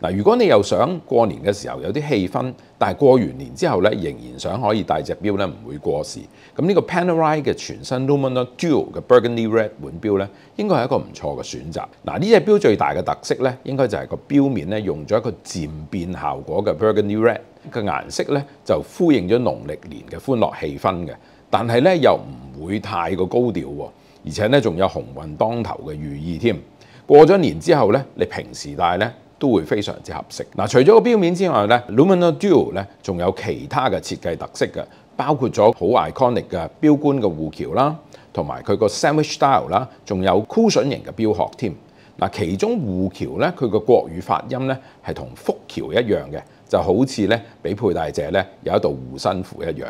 嗱，如果你又想過年嘅時候有啲氣氛，但係過完年之後咧，仍然想可以戴隻表咧，唔會過時，咁呢個 Panerai 嘅全新 l u m a n d u l 嘅 Burgundy Red 款錶咧，應該係一個唔錯嘅選擇。嗱，呢隻表最大嘅特色咧，應該就係個表面咧用咗一個漸變效果嘅 Burgundy Red 嘅顏色咧，就呼應咗農歷年嘅歡樂氣氛嘅，但係咧又唔會太過高調喎，而且咧仲有紅運當頭嘅寓意添。過咗年之後咧，你平時戴咧。都會非常之合適。嗱，除咗個標面之外咧，Luminor Dual 咧仲有其他嘅設計特色嘅，包括咗好 iconic 嘅標冠嘅護橋啦，同埋佢個 sandwich style 啦，仲有 c s h i o n 型嘅標殼添。嗱，其中護橋咧，佢個國語發音咧係同福橋一樣嘅，就好似咧俾佩戴者咧有一道護身符一樣。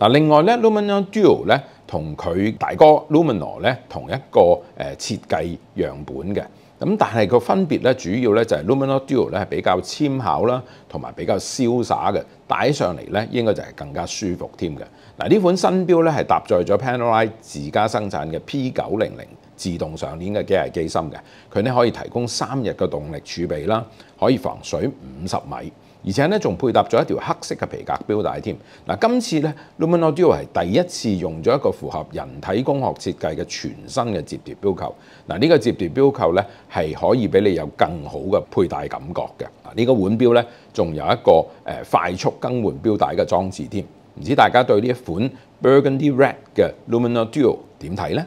嗱，另外咧 l u m i n o l Dual 咧同佢大哥 l u m i n o l 咧同一個誒設計樣本嘅，咁但係個分別咧，主要咧就係 l u m i n o l Dual 咧係比較纖巧啦，同埋比較瀟灑嘅，戴上嚟咧應該就係更加舒服添嘅。嗱，呢款新錶咧係搭載咗 Panerai 自家生產嘅 P 九零零自動上鍊嘅機械機芯嘅，佢咧可以提供三日嘅動力儲備啦，可以防水五十米。而且咧，仲配搭咗一條黑色嘅皮革表帶添。嗱，今次咧，Luminor Duo 係第一次用咗一個符合人體工學設計嘅全新嘅摺疊錶扣。嗱，呢個摺疊錶扣咧係可以俾你有更好嘅佩戴感覺嘅。啊，呢個腕錶咧仲有一個快速更換錶帶嘅裝置添。唔知大家對呢一款 Burgundy Red 嘅 Luminor Duo 點睇咧？